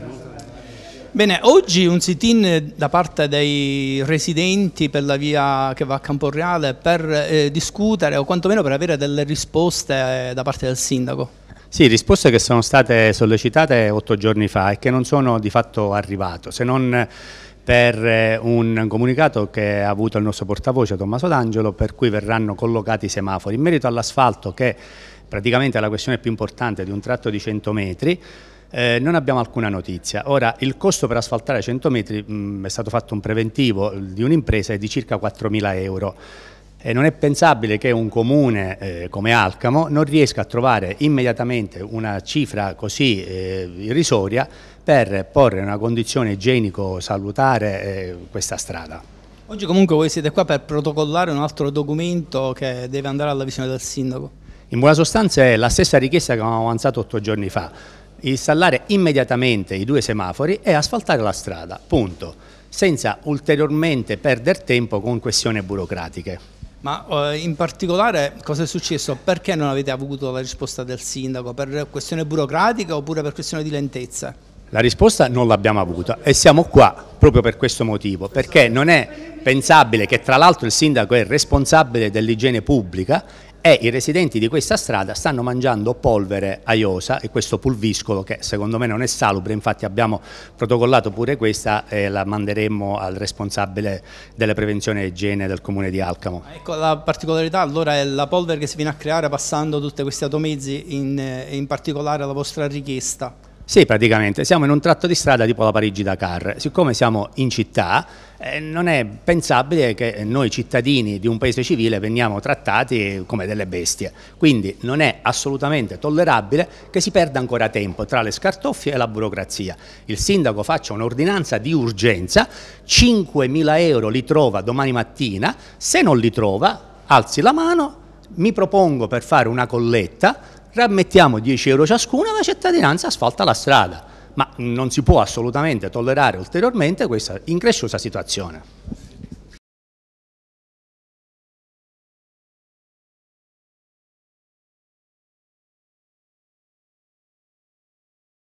lasciavo Bene, oggi un sit-in da parte dei residenti per la via che va a Camporreale per eh, discutere o quantomeno per avere delle risposte eh, da parte del sindaco. Sì, risposte che sono state sollecitate otto giorni fa e che non sono di fatto arrivate, se non per eh, un comunicato che ha avuto il nostro portavoce Tommaso D'Angelo per cui verranno collocati i semafori. In merito all'asfalto che praticamente è la questione più importante di un tratto di 100 metri, eh, non abbiamo alcuna notizia. Ora, il costo per asfaltare 100 metri mh, mm, è stato fatto un preventivo di un'impresa di circa 4.000 euro. E non è pensabile che un comune eh, come Alcamo non riesca a trovare immediatamente una cifra così eh, irrisoria per porre in una condizione igienico-salutare eh, questa strada. Oggi comunque voi siete qua per protocollare un altro documento che deve andare alla visione del sindaco. In buona sostanza è la stessa richiesta che avevamo avanzato otto giorni fa installare immediatamente i due semafori e asfaltare la strada, punto, senza ulteriormente perdere tempo con questioni burocratiche. Ma eh, in particolare cosa è successo? Perché non avete avuto la risposta del sindaco? Per questione burocratica oppure per questione di lentezza? La risposta non l'abbiamo avuta e siamo qua proprio per questo motivo, perché non è impensabile che tra l'altro il sindaco è responsabile dell'igiene pubblica e i residenti di questa strada stanno mangiando polvere aiosa e questo pulviscolo che secondo me non è salubre, infatti abbiamo protocollato pure questa e la manderemo al responsabile delle prevenzioni e igiene del comune di Alcamo. Ecco la particolarità allora è la polvere che si viene a creare passando tutti questi automezzi in, eh, in particolare alla vostra richiesta. Sì, praticamente. Siamo in un tratto di strada tipo la Parigi-Dakar. Siccome siamo in città, eh, non è pensabile che noi cittadini di un paese civile veniamo trattati come delle bestie. Quindi non è assolutamente tollerabile che si perda ancora tempo tra le scartoffie e la burocrazia. Il sindaco faccia un'ordinanza di urgenza, 5.000 euro li trova domani mattina, se non li trova alzi la mano mi propongo per fare una colletta, rammettiamo 10 euro ciascuna, la cittadinanza asfalta la strada ma non si può assolutamente tollerare ulteriormente questa incresciosa situazione.